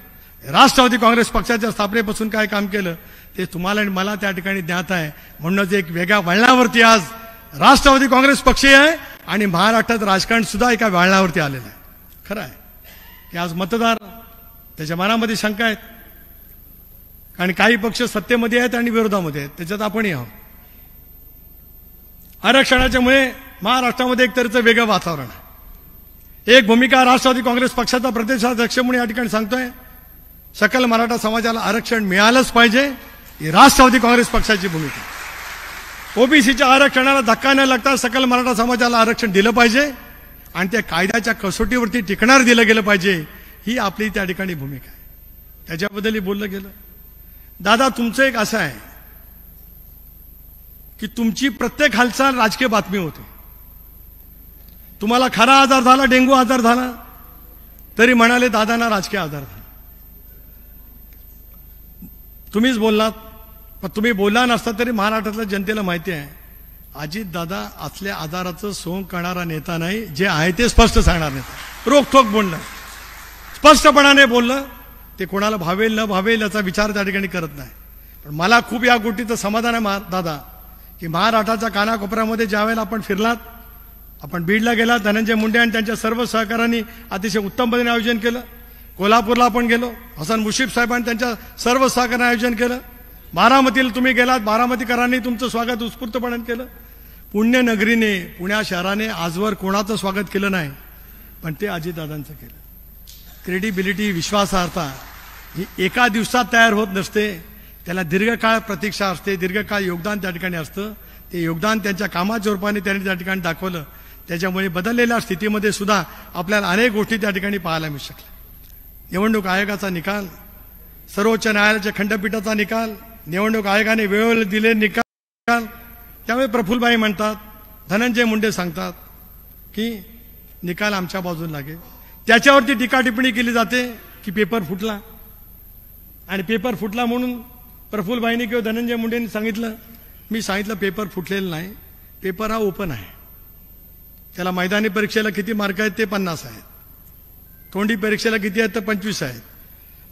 राष्ट्रवादी काँग्रेस पक्षाच्या स्थापनेपासून काय काम केलं ते तुम्हाला आणि मला त्या ठिकाणी ज्ञात आहे म्हणूनच एक वेगळ्या वळणावरती आज राष्ट्रवादी काँग्रेस पक्षही आहे आणि महाराष्ट्रात राजकारण सुद्धा एका वळणावरती आलेलं आहे खरं आहे की आज मतदार त्याच्या मनामध्ये शंका आहेत कारण काही पक्ष सत्तेमध्ये आहेत आणि विरोधामध्ये आहेत त्याच्यात आपणही आहोत आरक्षणाच्यामुळे महाराष्ट्रामध्ये एक तऱ्हेचं वेगळं वातावरण आहे एक भूमिका राष्ट्रवादी काँग्रेस पक्षाचा प्रदेशाध्यक्ष म्हणून या ठिकाणी सांगतोय सकल मराठा समाजाला आरक्षण मिळालंच पाहिजे ही राष्ट्रवादी काँग्रेस पक्षाची भूमिका ओबीसीच्या आरक्षणाला धक्का न लागता सकल मराठा समाजाला आरक्षण दिलं पाहिजे आणि त्या कायद्याच्या कसोटीवरती टिकणार दिलं गेलं पाहिजे ही आपली त्या ठिकाणी भूमिका आहे त्याच्याबद्दलही बोललं गेलं दादा तुमचं एक असं आहे की तुमची प्रत्येक हालचाल राजकीय बातमी होते तुम्हाला खरा आजार झाला डेंगू आजार झाला तरी म्हणाले दादांना राजकीय आजार झाला तुम्हीच बोललात पण तुम्ही बोलला नसता तरी महाराष्ट्रातल्या जनतेला माहिती आहे दादा असल्या आजाराचं सोंग करणारा नेता नाही जे आहे ते स्पष्ट सांगणार नेता रोखोक बोलणं स्पष्टपणाने बोलणं ते कोणाला भावेल न भावेल याचा विचार त्या ठिकाणी करत नाही पण मला खूप या गोष्टीचं समाधान आहे दादा की महाराष्ट्राच्या कानाकोपऱ्यामध्ये ज्यावेळेला आपण फिरलात आपण बीडला गेला धनंजय मुंडे आणि त्यांच्या सर्व सहकाऱ्यांनी अतिशय उत्तम पद्धतीने आयोजन केलं कोल्हापूरला आपण गेलो हसन मुशीफ साहेबांनी त्यांच्या सर्व सहकार्याने आयोजन केलं बारामतीला तुम्ही गेलात बारामतीकरांनी तुमचं स्वागत उत्स्फूर्तपणे केलं पुण्यनगरीने पुण्या शहराने आजवर कोणाचं स्वागत केलं नाही पण ते अजितदादांचं केलं क्रेडिबिलिटी विश्वासार्हता ही एका दिवसात तयार होत नसते त्याला दीर्घकाळ प्रतीक्षा असते दीर्घकाळ योगदान त्या ठिकाणी असतं ते योगदान त्यांच्या कामाच्या रूपाने त्यांनी त्या ठिकाणी दाखवलं त्याच्यामुळे बदललेल्या स्थितीमध्ये सुद्धा आपल्याला अनेक गोष्टी त्या ठिकाणी पाहायला मिळू शकल्या निवडणूक आयोगाचा निकाल सर्वोच्च न्यायालयाच्या खंडपीठाचा निकाल निवडणूक आयोगाने वेळोवेळी दिले निकाल त्यामुळे प्रफुल्लबाई म्हणतात धनंजय मुंडे सांगतात की निकाल आमच्या बाजून लागेल त्याच्यावरती टीका टिप्पणी केली जाते की पेपर फुटला आणि पेपर फुटला म्हणून प्रफुल्लबाईंनी किंवा धनंजय मुंडेंनी सांगितलं मी सांगितलं पेपर फुटलेलं नाही पेपर हा ओपन आहे त्याला मैदानी परीक्षेला किती मार्क आहेत ते पन्नास आहेत तोंडी परीक्षेला किती आहेत तर पंचवीस आहेत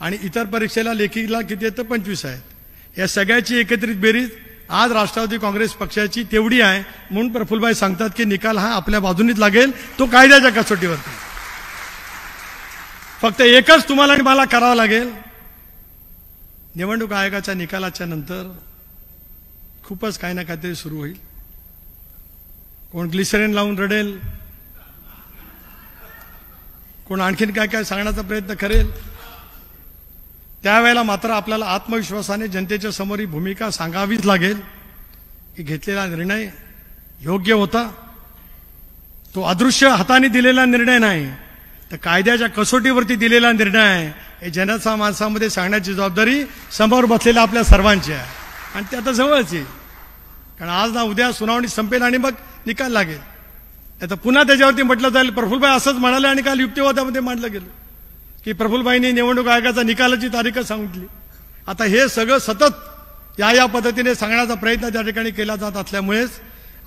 आणि इतर परीक्षेला लेखीला किती आहेत तर पंचवीस आहेत या सगळ्याची एकत्रित बेरीज आज राष्ट्रवादी काँग्रेस पक्षाची तेवढी आहे म्हणून प्रफुल्लभाई सांगतात की निकाल हा आपल्या बाजूनीच लागेल तो कायद्याच्या कसोटीवरती फक्त एकच तुम्हाला आणि मला करावा लागेल निवडणूक आयोगाच्या निकालाच्या नंतर खूपच काही ना काहीतरी सुरू होईल कोण ग्लिसरीन लावून रडेल कोण आणखीन काय काय सांगण्याचा प्रयत्न करेल त्यावेळेला मात्र आपल्याला आत्मविश्वासाने जनतेच्या समोर ही भूमिका सांगावीच लागेल की घेतलेला निर्णय योग्य होता तो अदृश्य हाताने दिलेला निर्णय नाही तर कायद्याच्या कसोटीवरती दिलेला निर्णय आहे हे जनता माणसामध्ये सांगण्याची जबाबदारी समोर बसलेल्या आपल्या सर्वांची आहे आणि ते आता जवळच आहे कारण आज ना उद्या सुनावणी संपेल आणि मग निकाल लागेल आता पुन्हा त्याच्यावरती म्हटलं जाईल प्रफुलबाई असंच म्हणाले आणि काल युक्तिवादामध्ये मांडलं गेलं की प्रफुलबाईंनी निवडणूक आयोगाचा निकालाची तारीखच सांगितली आता हे सगळं सतत या या पद्धतीने सांगण्याचा प्रयत्न त्या ठिकाणी केला जात असल्यामुळेच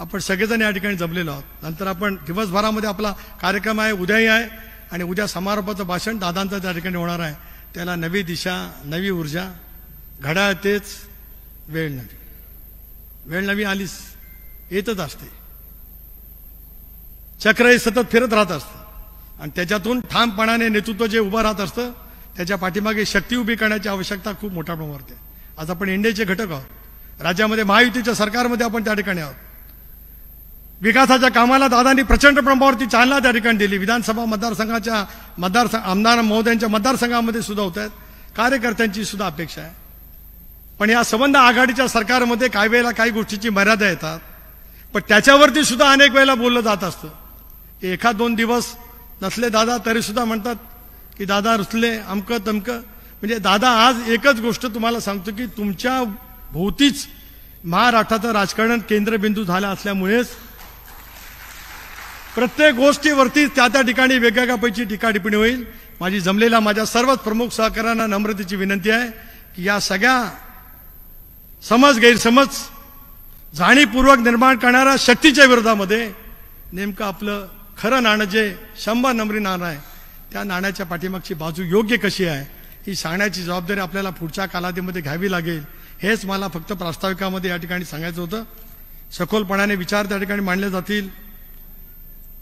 आपण सगळेजण या ठिकाणी जमलेलो आहोत नंतर आपण दिवसभरामध्ये आपला कार्यक्रम आहे उद्याही आहे आणि उद्या समारोपाचं भाषण दादांचं त्या ठिकाणी होणार आहे त्याला नवी दिशा नवी ऊर्जा घड्याळ तेच वेळ नवी वेळ नवी आलीस येतच असते चक्र हे सतत फिरत राहत असतं आणि त्याच्यातून ठामपणाने नेतृत्व जे उभं राहत असतं त्याच्या पाठीमागे शक्ती उभी करण्याची आवश्यकता खूप मोठ्या प्रमाणावरती आहे आज आपण इंडियाचे घटक आहोत राज्यामध्ये महायुतीच्या सरकारमध्ये आपण त्या ठिकाणी आहोत विकासाच्या कामाला दादांनी प्रचंड प्रमाणावरती चालना त्या ठिकाणी दिली विधानसभा मतदारसंघाच्या मतदार आमदार महोदयांच्या मतदारसंघामध्ये सुद्धा होत आहेत कार्यकर्त्यांची सुद्धा अपेक्षा आहे पण या संबंध आघाडीच्या सरकारमध्ये काही वेळेला काही गोष्टीची मर्यादा येतात पण त्याच्यावरती सुद्धा अनेक वेळेला बोललं जात असतं ते एखाद दोन दिवस नसले दादा तरी सुद्धा म्हणतात की दादा रुसले अमकं तमकं म्हणजे दादा आज एकच गोष्ट तुम्हाला सांगतो की तुमच्या भोवतीच महाराष्ट्राचं राजकारण केंद्रबिंदू झाला असल्यामुळेच प्रत्येक गोष्टीवरती त्या त्या ठिकाणी वेगवेगळ्या पैकी टीका टिप्पणी होईल माझी जमलेला माझ्या सर्वच प्रमुख सहकाऱ्यांना नम्रतेची विनंती आहे की या सगळ्या समज गैरसमज जाणीवपूर्वक निर्माण करणाऱ्या शक्तीच्या विरोधामध्ये नेमकं आपलं खरं नाणं जे शंभर नंबरी नाणं आहे त्या नाण्याच्या पाठीमागची बाजू योग्य कशी आहे ही सांगण्याची जबाबदारी आपल्याला पुढच्या कालावधीमध्ये घ्यावी लागेल हेच मला फक्त प्रास्ताविकामध्ये या ठिकाणी सांगायचं होतं सखोलपणाने विचार त्या ठिकाणी मांडले जातील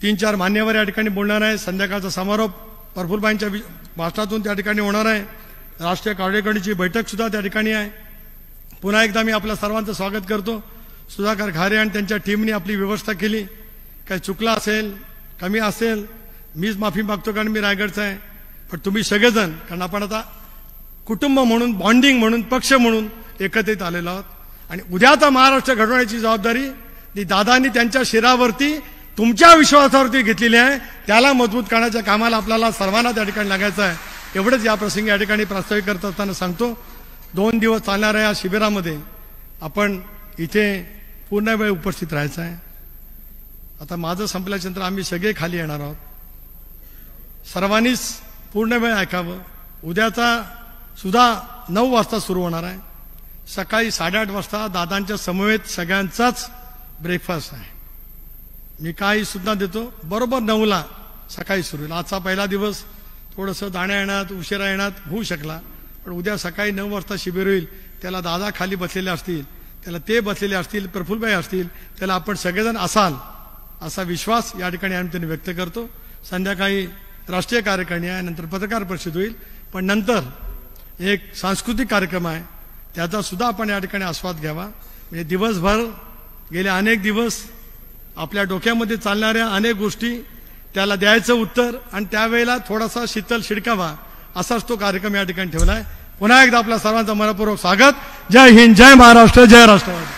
तीन चार मान्यवर या ठिकाणी बोलणार आहे संध्याकाळचा समारोप प्रफुलबाईंच्या भाषणातून त्या ठिकाणी होणार आहे राष्ट्रीय कार्यकारिणीची बैठकसुद्धा त्या ठिकाणी आहे पुन्हा एकदा मी आपल्या सर्वांचं स्वागत करतो सुधाकर घारे आणि त्यांच्या टीमने आपली व्यवस्था केली काही चुकला असेल कमी असेल मीच माफी मागतो कारण मी रायगडचा आहे पण तुम्ही सगळेजण कारण आपण आता कुटुंब म्हणून बॉन्डिंग म्हणून पक्ष म्हणून एकत्रित आलेलो आहोत आणि उद्याचा महाराष्ट्र घडवण्याची जबाबदारी ती दादांनी त्यांच्या शिरावरती तुमच्या विश्वासावरती घेतलेली आहे त्याला मजबूत करण्याच्या कामाला आपल्याला सर्वांना त्या ठिकाणी लागायचं आहे एवढंच या प्रसंगी या ठिकाणी प्रास्ताविक करत असताना सांगतो दोन दिवस चालणाऱ्या या शिबिरामध्ये आपण इथे पूर्ण वेळ उपस्थित राहायचं आहे आता माझं संपल्याच्यानंतर आम्ही सगळे खाली येणार आहोत सर्वांनीच पूर्ण वेळ ऐकावं उद्याचा सुद्धा नऊ वाजता सुरू होणार आहे सकाळी साडेआठ वाजता दादांच्या समवेत सगळ्यांचाच ब्रेकफास्ट आहे मी काही सुद्धा देतो बरोबर नऊला सकाळी सुरू होईल आजचा पहिला दिवस थोडंसं दाण्या येण्यात उशिरा येण्यात होऊ शकला पण उद्या सकाळी नऊ वाजता शिबिर होईल त्याला दादा खाली बसलेले असतील त्याला ते बसलेले असतील प्रफुल्लबाई असतील त्याला आपण सगळेजण असाल असा विश्वास या ठिकाणी आम्ही त्यांनी व्यक्त करतो संध्याकाळी राष्ट्रीय कार्यकारिणी आहे नंतर पत्रकार परिषद होईल पण नंतर एक सांस्कृतिक कार्यक्रम आहे त्याचा सुद्धा आपण या ठिकाणी आस्वाद घ्यावा म्हणजे दिवसभर गेले अनेक दिवस आपल्या डोक्यामध्ये चालणाऱ्या अनेक गोष्टी त्याला द्यायचं उत्तर आणि त्यावेळेला थोडासा शीतल शिडकावा असाच तो कार्यक्रम या ठिकाणी ठेवला आहे पुन्हा एकदा आपल्या सर्वांचा मनपूर्वक स्वागत जय हिंद जय महाराष्ट्र जय राष्ट्रवादी